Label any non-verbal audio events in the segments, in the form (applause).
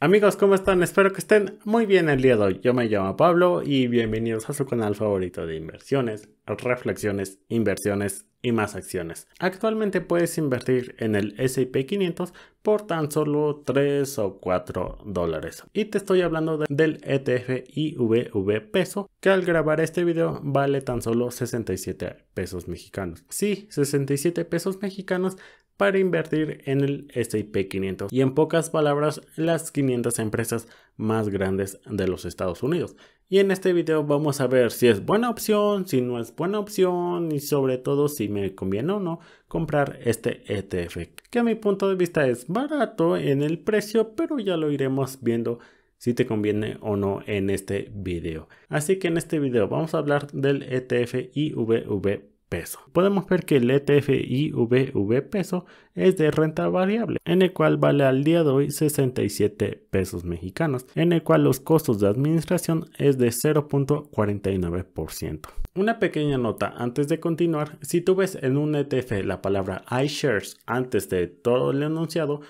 Amigos, ¿cómo están? Espero que estén muy bien el día de hoy. Yo me llamo Pablo y bienvenidos a su canal favorito de inversiones, reflexiones, inversiones y más acciones. Actualmente puedes invertir en el S&P 500 por tan solo 3 o 4 dólares. Y te estoy hablando del ETF IVV peso, que al grabar este video vale tan solo 67 pesos mexicanos. Sí, 67 pesos mexicanos para invertir en el S&P 500 y en pocas palabras las 500 empresas más grandes de los Estados Unidos. Y en este video vamos a ver si es buena opción, si no es buena opción y sobre todo si me conviene o no comprar este ETF, que a mi punto de vista es barato en el precio, pero ya lo iremos viendo si te conviene o no en este video. Así que en este video vamos a hablar del ETF IVV peso. Podemos ver que el ETF IVV peso es de renta variable, en el cual vale al día de hoy 67 pesos mexicanos, en el cual los costos de administración es de 0.49%. Una pequeña nota antes de continuar, si tú ves en un ETF la palabra iShares antes de todo el enunciado,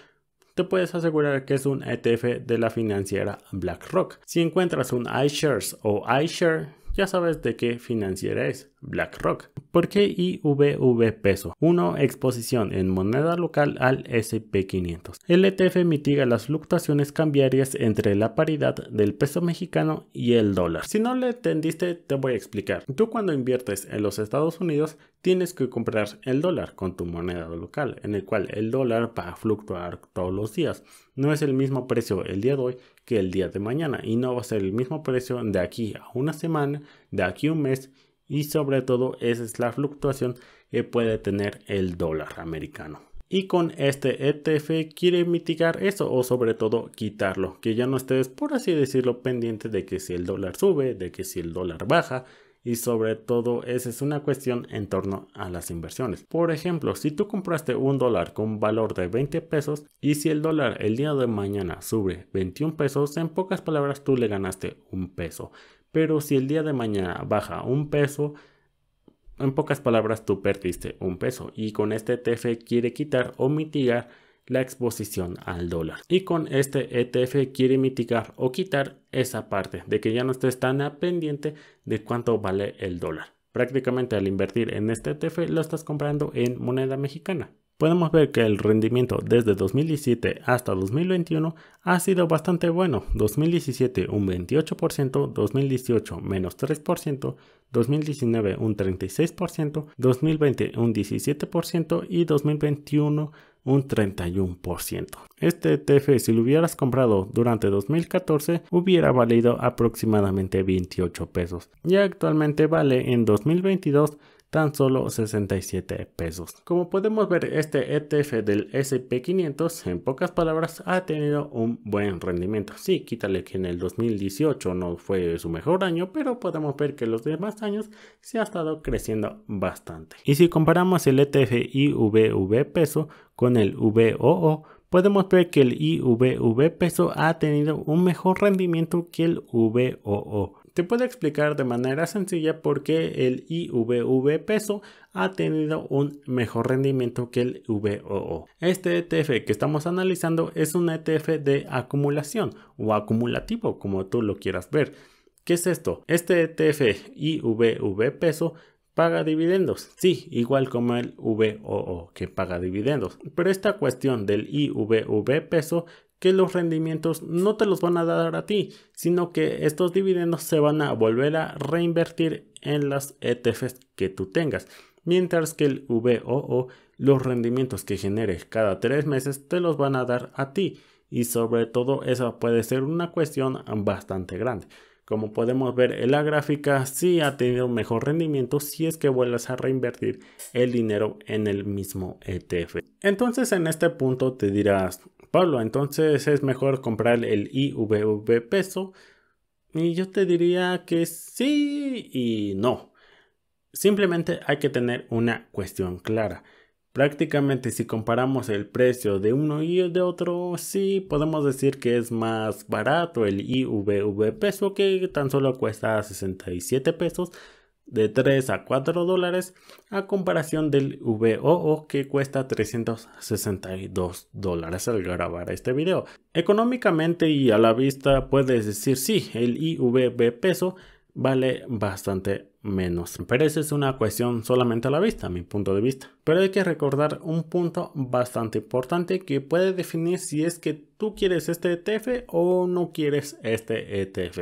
te puedes asegurar que es un ETF de la financiera BlackRock. Si encuentras un iShares o iShare, ya sabes de qué financiera es. BlackRock. ¿Por qué IVV peso? 1. Exposición en moneda local al SP500. El ETF mitiga las fluctuaciones cambiarias entre la paridad del peso mexicano y el dólar. Si no le entendiste, te voy a explicar. Tú cuando inviertes en los Estados Unidos, tienes que comprar el dólar con tu moneda local, en el cual el dólar va a fluctuar todos los días. No es el mismo precio el día de hoy que el día de mañana y no va a ser el mismo precio de aquí a una semana, de aquí a un mes y sobre todo esa es la fluctuación que puede tener el dólar americano. Y con este ETF quiere mitigar eso o sobre todo quitarlo, que ya no estés por así decirlo pendiente de que si el dólar sube, de que si el dólar baja, y sobre todo esa es una cuestión en torno a las inversiones. Por ejemplo, si tú compraste un dólar con valor de 20 pesos y si el dólar el día de mañana sube 21 pesos, en pocas palabras tú le ganaste un peso. Pero si el día de mañana baja un peso, en pocas palabras tú perdiste un peso y con este ETF quiere quitar o mitigar la exposición al dólar. Y con este ETF quiere mitigar o quitar esa parte de que ya no estés tan pendiente de cuánto vale el dólar. Prácticamente al invertir en este ETF lo estás comprando en moneda mexicana podemos ver que el rendimiento desde 2017 hasta 2021 ha sido bastante bueno. 2017 un 28%, 2018 menos 3%, 2019 un 36%, 2020 un 17% y 2021 un 31%. Este ETF si lo hubieras comprado durante 2014 hubiera valido aproximadamente 28 pesos y actualmente vale en 2022 tan solo 67 pesos. Como podemos ver, este ETF del SP500, en pocas palabras, ha tenido un buen rendimiento. Sí, quítale que en el 2018 no fue su mejor año, pero podemos ver que los demás años se ha estado creciendo bastante. Y si comparamos el ETF IVV peso con el VOO, podemos ver que el IVV peso ha tenido un mejor rendimiento que el VOO. Se puede explicar de manera sencilla por qué el IVV peso ha tenido un mejor rendimiento que el VOO. Este ETF que estamos analizando es un ETF de acumulación o acumulativo, como tú lo quieras ver. ¿Qué es esto? Este ETF IVV peso paga dividendos. Sí, igual como el VOO que paga dividendos. Pero esta cuestión del IVV peso que los rendimientos no te los van a dar a ti, sino que estos dividendos se van a volver a reinvertir en las ETFs que tú tengas. Mientras que el VOO, los rendimientos que generes cada tres meses te los van a dar a ti. Y sobre todo eso puede ser una cuestión bastante grande. Como podemos ver en la gráfica, sí ha tenido mejor rendimiento si es que vuelves a reinvertir el dinero en el mismo ETF. Entonces en este punto te dirás, Pablo, entonces es mejor comprar el IVV peso. Y yo te diría que sí y no. Simplemente hay que tener una cuestión clara. Prácticamente si comparamos el precio de uno y de otro, sí podemos decir que es más barato el IVV peso que tan solo cuesta 67 pesos de 3 a 4 dólares a comparación del VOO que cuesta 362 dólares al grabar este video. Económicamente y a la vista puedes decir sí, el IVB peso vale bastante menos. Pero esa es una cuestión solamente a la vista, a mi punto de vista. Pero hay que recordar un punto bastante importante que puede definir si es que tú quieres este ETF o no quieres este ETF.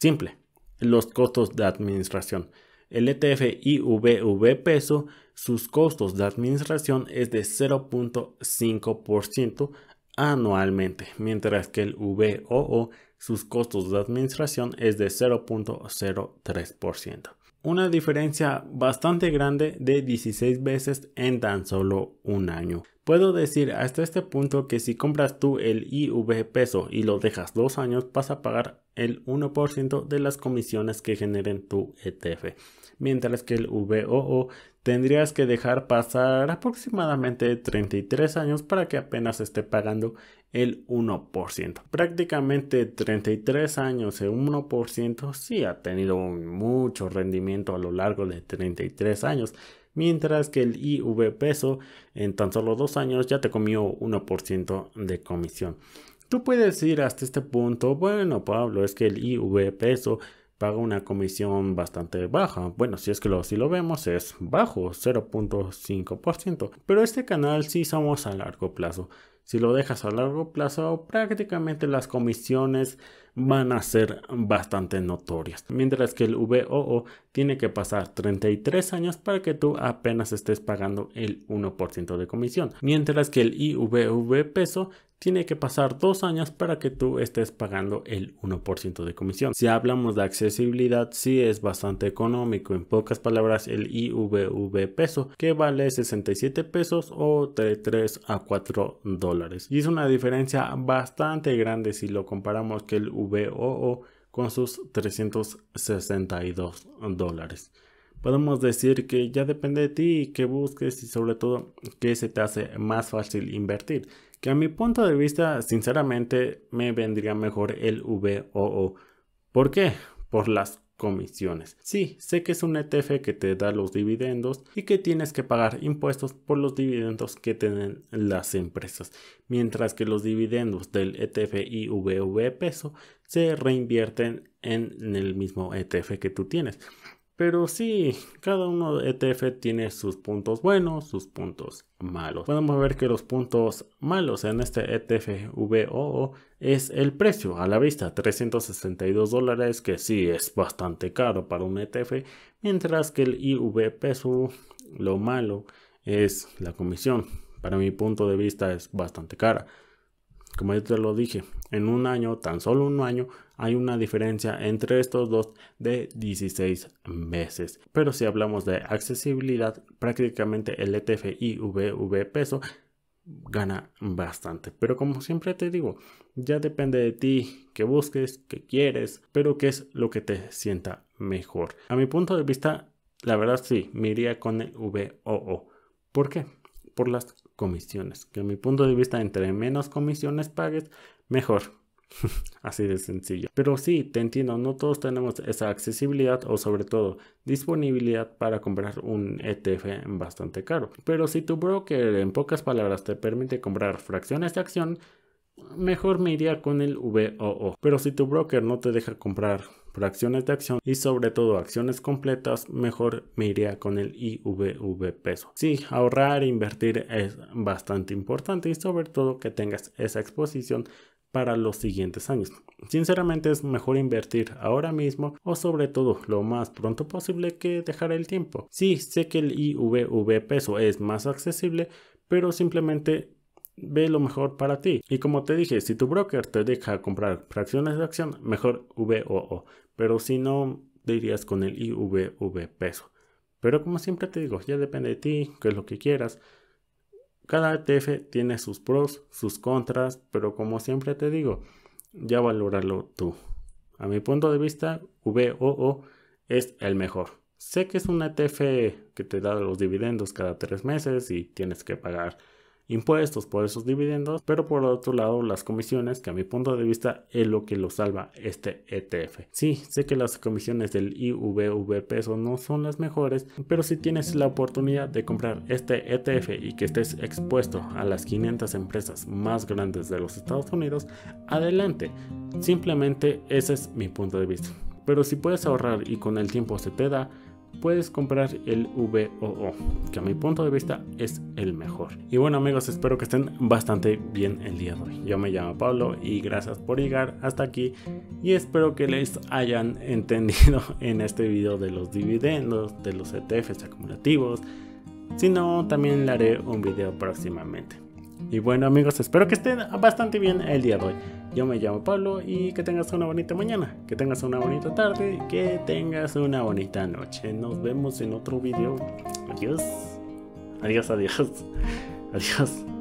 Simple, los costos de administración. El ETF IVV peso, sus costos de administración es de 0.5% anualmente, mientras que el VOO, sus costos de administración es de 0.03% una diferencia bastante grande de 16 veces en tan solo un año. Puedo decir hasta este punto que si compras tú el IV peso y lo dejas dos años vas a pagar el 1% de las comisiones que generen tu ETF mientras que el VOO tendrías que dejar pasar aproximadamente 33 años para que apenas esté pagando el 1%. Prácticamente 33 años el 1% sí ha tenido mucho rendimiento a lo largo de 33 años mientras que el IV peso en tan solo dos años ya te comió 1% de comisión. Tú puedes ir hasta este punto, bueno Pablo, es que el IV peso paga una comisión bastante baja. Bueno, si es que lo, si lo vemos es bajo, 0.5%. Pero este canal si somos a largo plazo. Si lo dejas a largo plazo, prácticamente las comisiones van a ser bastante notorias. Mientras que el VOO tiene que pasar 33 años para que tú apenas estés pagando el 1% de comisión. Mientras que el IVV peso tiene que pasar dos años para que tú estés pagando el 1% de comisión. Si hablamos de accesibilidad, sí es bastante económico. En pocas palabras, el IVV peso, que vale 67 pesos o de 3 a 4 dólares. Y es una diferencia bastante grande si lo comparamos que el VOO con sus 362 dólares podemos decir que ya depende de ti que busques y sobre todo que se te hace más fácil invertir que a mi punto de vista, sinceramente, me vendría mejor el VOO. ¿Por qué? Por las comisiones. Sí, sé que es un ETF que te da los dividendos y que tienes que pagar impuestos por los dividendos que tienen las empresas, mientras que los dividendos del ETF vv peso se reinvierten en el mismo ETF que tú tienes. Pero sí, cada uno de ETF tiene sus puntos buenos, sus puntos malos. Podemos ver que los puntos malos en este ETF VOO es el precio a la vista, 362 dólares, que sí es bastante caro para un ETF, mientras que el IV peso, lo malo es la comisión. Para mi punto de vista es bastante cara. Como yo te lo dije, en un año, tan solo un año, hay una diferencia entre estos dos de 16 meses. Pero si hablamos de accesibilidad, prácticamente el ETF y VV peso gana bastante. Pero como siempre te digo, ya depende de ti, que busques, que quieres, pero qué es lo que te sienta mejor. A mi punto de vista, la verdad sí, me iría con el VOO. ¿Por qué? Por las comisiones. Que a mi punto de vista, entre menos comisiones pagues, mejor. (laughs) Así de sencillo. Pero sí, te entiendo, no todos tenemos esa accesibilidad o sobre todo disponibilidad para comprar un ETF bastante caro. Pero si tu broker en pocas palabras te permite comprar fracciones de acción, mejor me iría con el VOO. Pero si tu broker no te deja comprar Fracciones de acción y sobre todo acciones completas, mejor me iría con el IVV peso. Sí, ahorrar e invertir es bastante importante y sobre todo que tengas esa exposición para los siguientes años. Sinceramente es mejor invertir ahora mismo o sobre todo lo más pronto posible que dejar el tiempo. Sí, sé que el IVV peso es más accesible, pero simplemente ve lo mejor para ti. Y como te dije, si tu broker te deja comprar fracciones de acción, mejor VOO. Pero si no, dirías con el IVV peso. Pero como siempre te digo, ya depende de ti, que es lo que quieras. Cada ETF tiene sus pros, sus contras, pero como siempre te digo, ya valóralo tú. A mi punto de vista, VOO es el mejor. Sé que es un ETF que te da los dividendos cada tres meses y tienes que pagar impuestos por esos dividendos, pero por otro lado las comisiones, que a mi punto de vista es lo que lo salva este ETF. Sí, sé que las comisiones del IVV peso no son las mejores, pero si tienes la oportunidad de comprar este ETF y que estés expuesto a las 500 empresas más grandes de los Estados Unidos, adelante. Simplemente ese es mi punto de vista. Pero si puedes ahorrar y con el tiempo se te da, puedes comprar el VOO, que a mi punto de vista es el mejor. Y bueno amigos, espero que estén bastante bien el día de hoy. Yo me llamo Pablo y gracias por llegar hasta aquí y espero que les hayan (laughs) entendido en este video de los dividendos, de los ETFs acumulativos. Si no, también le haré un video próximamente. Y bueno amigos, espero que estén bastante bien el día de hoy. Yo me llamo Pablo y que tengas una bonita mañana, que tengas una bonita tarde, que tengas una bonita noche. Nos vemos en otro video. Adiós. Adiós, adiós. (laughs) Adiós.